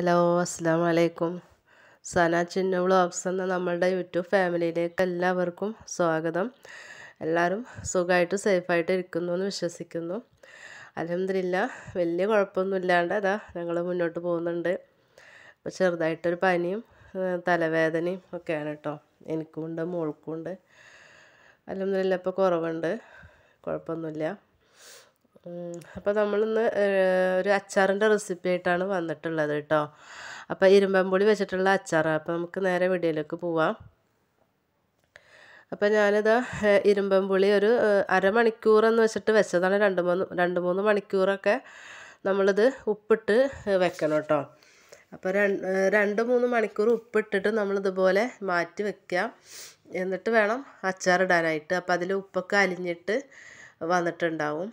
hello അസ്സാം വലൈക്കും സന ചിന്ന vlogs എന്ന നമ്മളുടെ യൂട്യൂബ് ഫാമിലിയിലേക്ക് എല്ലാവർക്കും സ്വാഗതം എല്ലാവരും സുഖമായിട്ട് സേഫായിട്ട് ഇരിക്കുന്നു എന്ന് വിശ്വസിക്കുന്നു അലഹമില്ല വലിയ കുഴപ്പമൊന്നുമില്ലാണ്ട് അതാ ഞങ്ങൾ മുന്നോട്ട് പോകുന്നുണ്ട് അപ്പോൾ ചെറുതായിട്ടൊരു പനിയും തലവേദനയും ഒക്കെയാണ് കേട്ടോ എനിക്കുമുണ്ട് മോൾക്കുമുണ്ട് അലഹമില്ല ഇപ്പോൾ കുറവുണ്ട് കുഴപ്പമൊന്നുമില്ല അപ്പോൾ നമ്മളിന്ന് ഒരു അച്ചാറിൻ്റെ റെസിപ്പി ആയിട്ടാണ് വന്നിട്ടുള്ളത് കേട്ടോ അപ്പോൾ ഇരുമ്പമ്പുളി വെച്ചിട്ടുള്ള അച്ചാറാണ് അപ്പോൾ നമുക്ക് നേരെ വീഡിയോയിലേക്ക് പോവാം അപ്പോൾ ഞാനിത് ഇരുമ്പമ്പുളി ഒരു അരമണിക്കൂറെന്ന് വെച്ചിട്ട് വെച്ചതാണ് രണ്ട് മൂന്ന് രണ്ട് മൂന്ന് മണിക്കൂറൊക്കെ നമ്മളിത് ഉപ്പിട്ട് വെക്കണം കേട്ടോ അപ്പോൾ രണ്ട് രണ്ട് മൂന്ന് മണിക്കൂർ ഉപ്പിട്ടിട്ട് നമ്മളിതുപോലെ മാറ്റി വെക്കാം എന്നിട്ട് വേണം അച്ചാറിടാനായിട്ട് അപ്പോൾ അതിൽ ഉപ്പൊക്കെ അലിഞ്ഞിട്ട് വന്നിട്ടുണ്ടാവും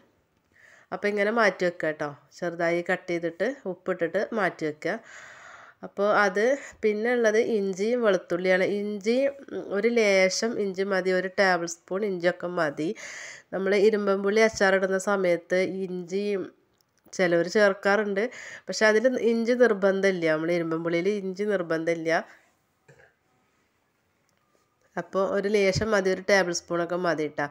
അപ്പോൾ ഇങ്ങനെ മാറ്റി വെക്കുക കേട്ടോ ചെറുതായി കട്ട് ചെയ്തിട്ട് ഉപ്പിട്ടിട്ട് മാറ്റി വെക്കുക അപ്പോൾ അത് പിന്നെ ഉള്ളത് ഇഞ്ചിയും വെളുത്തുള്ളിയാണ് ഇഞ്ചി ഒരു ലേശം ഇഞ്ചി മതി ഒരു ടേബിൾ സ്പൂൺ ഇഞ്ചിയൊക്കെ മതി നമ്മൾ ഇരുമ്പൻപുള്ളി അച്ചാറിടുന്ന സമയത്ത് ഇഞ്ചി ചിലവർ ചേർക്കാറുണ്ട് പക്ഷെ അതിൽ ഇഞ്ചി നിർബന്ധമില്ല നമ്മൾ ഇരുമ്പൻപുള്ളിയിൽ ഇഞ്ചി നിർബന്ധമില്ല അപ്പോൾ ഒരു ലേശം മതി ഒരു ടേബിൾ സ്പൂണൊക്കെ മതി കേട്ടോ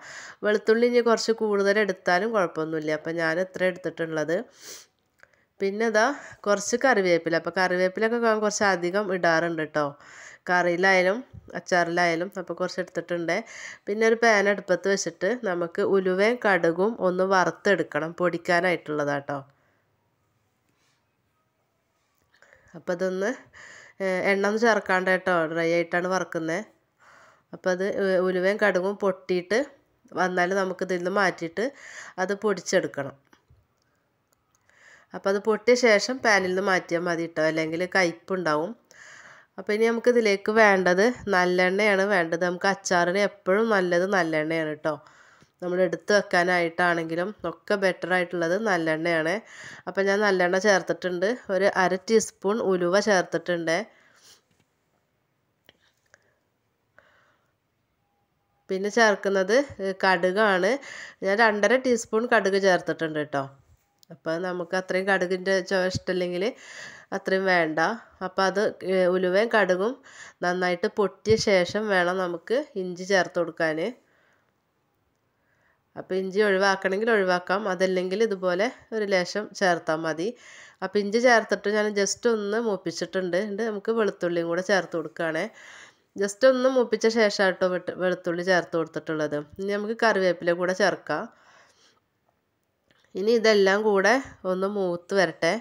വെളുത്തുള്ളി ഇനി കുറച്ച് കൂടുതൽ എടുത്താലും കുഴപ്പമൊന്നുമില്ല അപ്പോൾ ഞാൻ എത്ര എടുത്തിട്ടുള്ളത് പിന്നെ ഇതാ കുറച്ച് കറിവേപ്പില അപ്പോൾ കറിവേപ്പിലൊക്കെ ഞാൻ കുറച്ച് അധികം ഇടാറുണ്ട് കേട്ടോ കറിയിലായാലും അച്ചാറിലായാലും അപ്പോൾ കുറച്ച് എടുത്തിട്ടുണ്ട് പിന്നെ ഒരു പാൻ അടുപ്പത്ത് വെച്ചിട്ട് നമുക്ക് ഉലുവയും കടുകും ഒന്ന് വറുത്തെടുക്കണം കേട്ടോ അപ്പോൾ ഇതൊന്ന് എണ്ണ ഒന്ന് ചേർക്കാണ്ട് കേട്ടോ ഡ്രൈ ആയിട്ടാണ് വറുക്കുന്നത് അപ്പം അത് ഉലുവയും കടുകും പൊട്ടിയിട്ട് വന്നാൽ നമുക്കിതിൽ നിന്ന് മാറ്റിയിട്ട് അത് പൊടിച്ചെടുക്കണം അപ്പം അത് പൊട്ടിയ ശേഷം പാനിൽ നിന്ന് മാറ്റിയാൽ മതി കേട്ടോ അല്ലെങ്കിൽ കയ്പ്പുണ്ടാവും അപ്പം ഇനി നമുക്ക് ഇതിലേക്ക് വേണ്ടത് നല്ലെണ്ണയാണ് വേണ്ടത് നമുക്ക് അച്ചാറിന് എപ്പോഴും നല്ലത് നല്ലെണ്ണയാണ് കേട്ടോ നമ്മൾ എടുത്ത് വെക്കാനായിട്ടാണെങ്കിലും ഒക്കെ ബെറ്റർ ആയിട്ടുള്ളത് നല്ലെണ്ണയാണ് അപ്പം ഞാൻ നല്ലെണ്ണ ചേർത്തിട്ടുണ്ട് ഒരു അര ടീസ്പൂൺ ഉലുവ ചേർത്തിട്ടുണ്ട് പിന്നെ ചേർക്കുന്നത് കടുകാണ് ഞാൻ രണ്ടര ടീസ്പൂൺ കടുക് ചേർത്തിട്ടുണ്ട് കേട്ടോ അപ്പോൾ നമുക്ക് അത്രയും കടുകിൻ്റെ ചുവ ഇഷ്ടമില്ലെങ്കിൽ അത്രയും വേണ്ട അപ്പോൾ അത് ഉലുവയും കടുകും നന്നായിട്ട് പൊട്ടിയ ശേഷം വേണം നമുക്ക് ഇഞ്ചി ചേർത്ത് കൊടുക്കാൻ അപ്പോൾ ഇഞ്ചി ഒഴിവാക്കണമെങ്കിൽ ഒഴിവാക്കാം അതല്ലെങ്കിൽ ഇതുപോലെ ഒരു ലേശം ചേർത്താൽ മതി അപ്പോൾ ഇഞ്ചി ചേർത്തിട്ട് ഞാൻ ജസ്റ്റ് ഒന്ന് മൂപ്പിച്ചിട്ടുണ്ട് നമുക്ക് വെളുത്തുള്ളിയും കൂടെ ചേർത്ത് കൊടുക്കുകയാണേ ജസ്റ്റ് ഒന്ന് മൂപ്പിച്ച ശേഷം കേട്ടോ വെളുത്തുള്ളി ചേർത്ത് കൊടുത്തിട്ടുള്ളത് ഇനി നമുക്ക് കറിവേപ്പില കൂടെ ചേർക്കാം ഇനി ഇതെല്ലാം കൂടെ ഒന്ന് മൂത്ത് വരട്ടെ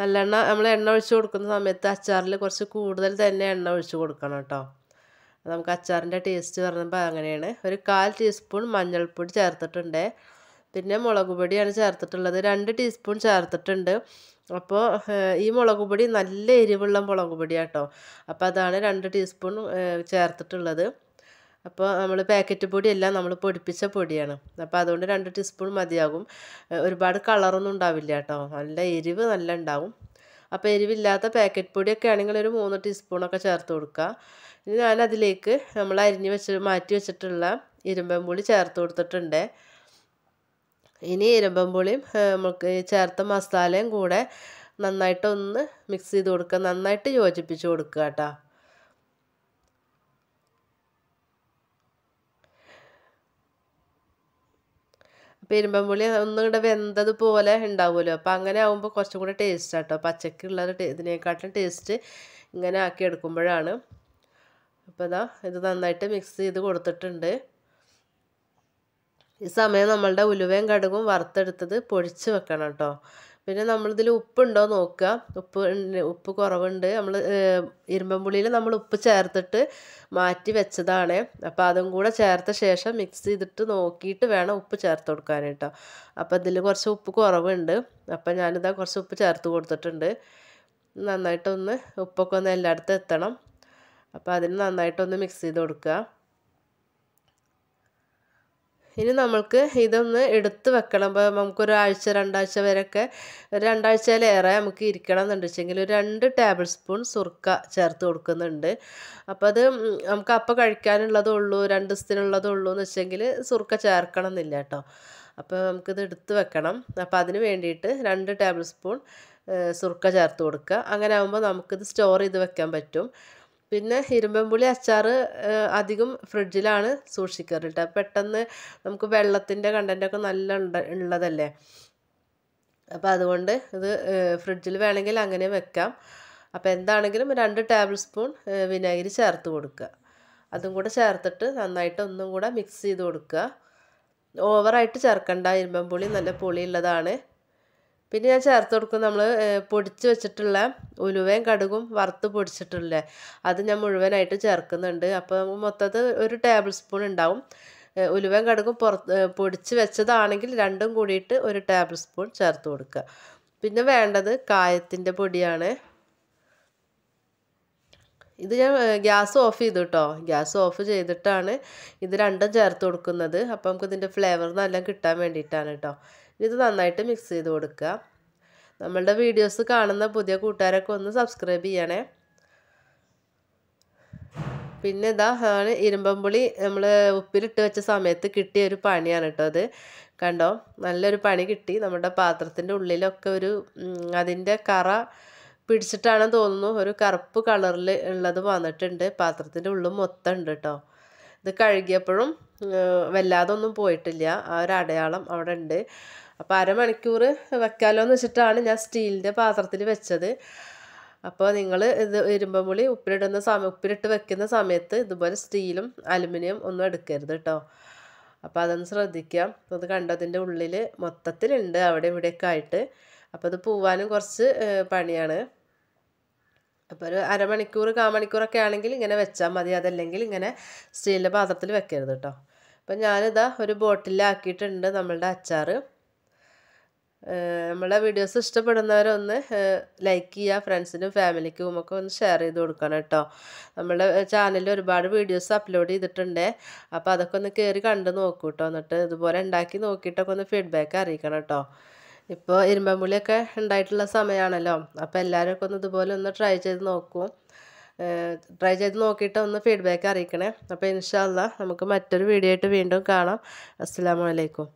നല്ലെണ്ണ നമ്മൾ എണ്ണ ഒഴിച്ച് കൊടുക്കുന്ന സമയത്ത് അച്ചാറിൽ കുറച്ച് കൂടുതൽ തന്നെ എണ്ണ ഒഴിച്ച് കൊടുക്കണം കേട്ടോ നമുക്ക് അച്ചാറിൻ്റെ ടേസ്റ്റ് പറഞ്ഞപ്പോൾ അങ്ങനെയാണ് ഒരു കാൽ ടീസ്പൂൺ മഞ്ഞൾപ്പൊടി ചേർത്തിട്ടുണ്ട് പിന്നെ മുളക് പൊടിയാണ് ചേർത്തിട്ടുള്ളത് രണ്ട് ടീസ്പൂൺ ചേർത്തിട്ടുണ്ട് അപ്പോൾ ഈ മുളക് പൊടി നല്ല എരിവുള്ള മുളക് പൊടി കേട്ടോ അപ്പോൾ അതാണ് രണ്ട് ടീസ്പൂൺ ചേർത്തിട്ടുള്ളത് അപ്പോൾ നമ്മൾ പാക്കറ്റ് പൊടിയല്ല നമ്മൾ പൊടിപ്പിച്ച പൊടിയാണ് അപ്പോൾ അതുകൊണ്ട് രണ്ട് ടീസ്പൂൺ മതിയാകും ഒരുപാട് കളറൊന്നും ഉണ്ടാവില്ല കേട്ടോ നല്ല എരിവ് നല്ല ഉണ്ടാവും അപ്പോൾ എരിവില്ലാത്ത പാക്കറ്റ് പൊടിയൊക്കെ ആണെങ്കിൽ ഒരു മൂന്ന് ടീസ്പൂണൊക്കെ ചേർത്ത് കൊടുക്കുക ഇനി ഞാനതിലേക്ക് നമ്മൾ അരിഞ്ഞ് വെച്ച് മാറ്റി വെച്ചിട്ടുള്ള ഇരുമ്പൻ പുളി ചേർത്ത് കൊടുത്തിട്ടുണ്ട് ഇനി ഇരമ്പം പുളിയും നമുക്ക് ചേർത്ത മസാലയും കൂടെ നന്നായിട്ടൊന്ന് മിക്സ് ചെയ്ത് കൊടുക്കുക നന്നായിട്ട് യോജിപ്പിച്ച് കൊടുക്കുക കേട്ടോ ഒന്നും കൂടെ വെന്തത് പോലെ ഉണ്ടാവുമല്ലോ അപ്പോൾ അങ്ങനെ ആകുമ്പോൾ കുറച്ചും കൂടെ ടേസ്റ്റ് ആട്ടോ പച്ചക്കുള്ള ഇതിനേക്കാട്ടും ടേസ്റ്റ് ഇങ്ങനെ ആക്കി എടുക്കുമ്പോഴാണ് അപ്പോൾ ഇതാ ഇത് നന്നായിട്ട് മിക്സ് ചെയ്ത് കൊടുത്തിട്ടുണ്ട് ഈ സമയം നമ്മളുടെ ഉലുവയും കടുകും വറുത്തെടുത്തത് പൊഴിച്ച് വെക്കണം കേട്ടോ പിന്നെ നമ്മളിതിൽ ഉപ്പുണ്ടോ നോക്കുക ഉപ്പ് ഉപ്പ് കുറവുണ്ട് നമ്മൾ ഇരുമ്പൻപുളിയിൽ നമ്മൾ ഉപ്പ് ചേർത്തിട്ട് മാറ്റി വെച്ചതാണ് അപ്പോൾ അതും കൂടെ ചേർത്ത ശേഷം മിക്സ് ചെയ്തിട്ട് നോക്കിയിട്ട് വേണം ഉപ്പ് ചേർത്ത് കൊടുക്കാൻ കേട്ടോ അപ്പോൾ ഇതിൽ കുറച്ച് ഉപ്പ് കുറവുണ്ട് അപ്പോൾ ഞാനിതാ കുറച്ച് ഉപ്പ് ചേർത്ത് കൊടുത്തിട്ടുണ്ട് നന്നായിട്ടൊന്ന് ഉപ്പൊക്കെ ഒന്ന് എല്ലായിടത്തും എത്തണം അപ്പോൾ അതിന് നന്നായിട്ടൊന്ന് മിക്സ് ചെയ്ത് കൊടുക്കുക ഇനി നമ്മൾക്ക് ഇതൊന്ന് എടുത്ത് വെക്കണം ഇപ്പോൾ നമുക്കൊരാഴ്ച രണ്ടാഴ്ച വരെയൊക്കെ ഒരു രണ്ടാഴ്ചയിലേറെ നമുക്ക് ഇരിക്കണം എന്നുണ്ടെച്ചെങ്കിൽ ഒരു രണ്ട് ടേബിൾ സ്പൂൺ സുർക്ക ചേർത്ത് കൊടുക്കുന്നുണ്ട് അപ്പോൾ അത് നമുക്ക് അപ്പം ഉള്ളൂ രണ്ട് ഉള്ളൂ എന്ന് വെച്ചെങ്കിൽ സുർക്ക ചേർക്കണം എന്നില്ല കേട്ടോ അപ്പോൾ നമുക്കിത് എടുത്ത് വെക്കണം അപ്പോൾ അതിന് വേണ്ടിയിട്ട് രണ്ട് ടേബിൾ സ്പൂൺ സുർക്ക ചേർത്ത് കൊടുക്കുക അങ്ങനെ ആകുമ്പോൾ നമുക്കിത് സ്റ്റോർ ചെയ്ത് വെക്കാൻ പറ്റും പിന്നെ ഇരുമ്പൻപുളി അച്ചാർ അധികം ഫ്രിഡ്ജിലാണ് സൂക്ഷിക്കാറ് കേട്ടോ പെട്ടെന്ന് നമുക്ക് വെള്ളത്തിൻ്റെ കണ്ടൻറ്റൊക്കെ നല്ല ഉണ്ട ഉള്ളതല്ലേ അപ്പോൾ അതുകൊണ്ട് ഇത് ഫ്രിഡ്ജിൽ വേണമെങ്കിൽ അങ്ങനെ വെക്കാം അപ്പോൾ എന്താണെങ്കിലും രണ്ട് ടേബിൾ സ്പൂൺ വിനാഗിരി ചേർത്ത് കൊടുക്കുക അതും കൂടെ ചേർത്തിട്ട് നന്നായിട്ട് ഒന്നും കൂടെ മിക്സ് ചെയ്ത് കൊടുക്കുക ഓവറായിട്ട് ചേർക്കണ്ട നല്ല പുളി നല്ല പുളിയുള്ളതാണ് പിന്നെ ഞാൻ ചേർത്ത് കൊടുക്കും നമ്മൾ പൊടിച്ച് വെച്ചിട്ടുള്ള ഉലുവയും കടുകും വറുത്ത് പൊടിച്ചിട്ടുള്ള അത് ഞാൻ മുഴുവനായിട്ട് ചേർക്കുന്നുണ്ട് അപ്പോൾ മൊത്തത്തിൽ ഒരു ടേബിൾ സ്പൂൺ ഉണ്ടാവും ഉലുവയും കടുകും പുറത്ത് പൊടിച്ച് വെച്ചതാണെങ്കിൽ രണ്ടും കൂടിയിട്ട് ഒരു ടേബിൾ സ്പൂൺ ചേർത്ത് കൊടുക്കുക പിന്നെ വേണ്ടത് കായത്തിൻ്റെ പൊടിയാണ് ഇത് ഞാൻ ഗ്യാസ് ഓഫ് ചെയ്തു കേട്ടോ ഗ്യാസ് ഓഫ് ചെയ്തിട്ടാണ് ഇത് രണ്ടും ചേർത്ത് കൊടുക്കുന്നത് അപ്പോൾ നമുക്ക് ഇതിൻ്റെ ഫ്ലേവർ നല്ല കിട്ടാൻ വേണ്ടിയിട്ടാണ് കേട്ടോ ഇത് നന്നായിട്ട് മിക്സ് ചെയ്ത് കൊടുക്കുക നമ്മളുടെ വീഡിയോസ് കാണുന്ന പുതിയ കൂട്ടുകാരൊക്കെ ഒന്ന് സബ്സ്ക്രൈബ് ചെയ്യണേ പിന്നെ ഇതാ ആണ് ഇരുമ്പമ്പുളി നമ്മൾ ഉപ്പിലിട്ട് വെച്ച സമയത്ത് കിട്ടിയ ഒരു പണിയാണ് കേട്ടോ അത് കണ്ടോ നല്ലൊരു പണി കിട്ടി നമ്മുടെ പാത്രത്തിൻ്റെ ഉള്ളിലൊക്കെ ഒരു അതിൻ്റെ കറ പിടിച്ചിട്ടാണ് തോന്നുന്നു ഒരു കറുപ്പ് കളറിൽ ഉള്ളത് വന്നിട്ടുണ്ട് പാത്രത്തിൻ്റെ ഉള്ളിൽ മൊത്തം ഉണ്ട് കേട്ടോ ഇത് കഴുകിയപ്പോഴും വല്ലാതെ ഒന്നും പോയിട്ടില്ല ആ ഒരു അടയാളം അവിടെ ഉണ്ട് അപ്പോൾ അരമണിക്കൂർ വെക്കാമല്ലോ എന്ന് വെച്ചിട്ടാണ് ഞാൻ സ്റ്റീലിൻ്റെ പാത്രത്തിൽ വെച്ചത് അപ്പോൾ നിങ്ങൾ ഇത് ഇരുമ്പമ്പുളി ഉപ്പിലിടുന്ന സമയം ഉപ്പിലിട്ട് വെക്കുന്ന സമയത്ത് ഇതുപോലെ സ്റ്റീലും അലുമിനിയം ഒന്നും എടുക്കരുത് കേട്ടോ അപ്പോൾ അതൊന്ന് ശ്രദ്ധിക്കാം അത് കണ്ടതിൻ്റെ ഉള്ളിൽ മൊത്തത്തിലുണ്ട് അവിടെ ഇവിടെയൊക്കെ ആയിട്ട് അപ്പോൾ അത് പോവാനും കുറച്ച് പണിയാണ് അപ്പോൾ ഒരു അരമണിക്കൂർ കാമണിക്കൂറൊക്കെ ആണെങ്കിൽ ഇങ്ങനെ വെച്ചാൽ മതി അതല്ലെങ്കിൽ ഇങ്ങനെ സ്റ്റീലിൻ്റെ പാത്രത്തിൽ വെക്കരുത് കേട്ടോ അപ്പോൾ ഞാനിതാ ഒരു ബോട്ടിലാക്കിയിട്ടുണ്ട് നമ്മളുടെ അച്ചാർ നമ്മളെ വീഡിയോസ് ഇഷ്ടപ്പെടുന്നവരൊന്ന് ലൈക്ക് ചെയ്യുക ഫ്രണ്ട്സിനും ഫാമിലിക്കും ഒക്കെ ഒന്ന് ഷെയർ ചെയ്ത് കൊടുക്കണം കേട്ടോ നമ്മുടെ ചാനലിൽ ഒരുപാട് വീഡിയോസ് അപ്ലോഡ് ചെയ്തിട്ടുണ്ട് അപ്പോൾ അതൊക്കെ ഒന്ന് കയറി കണ്ട് നോക്കൂ കേട്ടോ എന്നിട്ട് ഇതുപോലെ ഉണ്ടാക്കി നോക്കിയിട്ടൊക്കെ ഒന്ന് ഫീഡ്ബാക്ക് അറിയിക്കണം കേട്ടോ ഇപ്പോൾ ഇരുമ്പമ്പുളിയൊക്കെ ഉണ്ടായിട്ടുള്ള സമയമാണല്ലോ അപ്പോൾ എല്ലാവരും ഒന്ന് ഇതുപോലെ ഒന്ന് ട്രൈ ചെയ്ത് നോക്കൂ ട്രൈ ചെയ്ത് നോക്കിയിട്ട് ഒന്ന് ഫീഡ്ബാക്ക് അറിയിക്കണേ അപ്പോൾ ഇൻഷാല്ല നമുക്ക് മറ്റൊരു വീഡിയോ ആയിട്ട് വീണ്ടും കാണാം അസ്സാമലൈക്കും